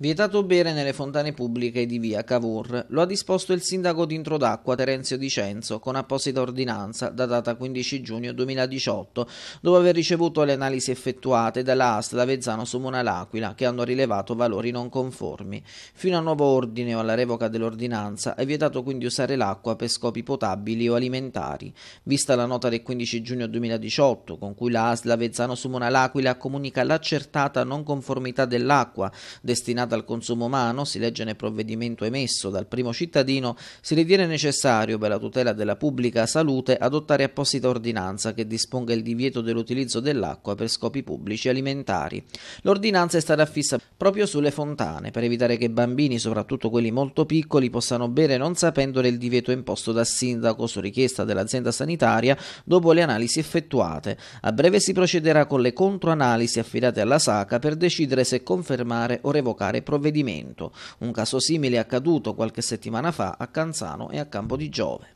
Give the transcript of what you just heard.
Vietato bere nelle fontane pubbliche di via Cavour lo ha disposto il sindaco di Introdacqua Terenzio Di Dicenzo con apposita ordinanza datata 15 giugno 2018 dopo aver ricevuto le analisi effettuate dalla ASL Vezzano Somona L'Aquila che hanno rilevato valori non conformi. Fino a nuovo ordine o alla revoca dell'ordinanza è vietato quindi usare l'acqua per scopi potabili o alimentari. Vista la nota del 15 giugno 2018 con cui la ASL Vezzano Somona L'Aquila comunica l'accertata non conformità dell'acqua destinata destinata al consumo umano, si legge nel provvedimento emesso dal primo cittadino, si ritiene necessario per la tutela della pubblica salute adottare apposita ordinanza che disponga il divieto dell'utilizzo dell'acqua per scopi pubblici alimentari. L'ordinanza è stata affissa proprio sulle fontane per evitare che bambini, soprattutto quelli molto piccoli, possano bere non sapendo del divieto imposto dal sindaco su richiesta dell'azienda sanitaria dopo le analisi effettuate. A breve si procederà con le controanalisi affidate alla SACA per decidere se confermare o revocare provvedimento. Un caso simile è accaduto qualche settimana fa a Canzano e a Campo di Giove.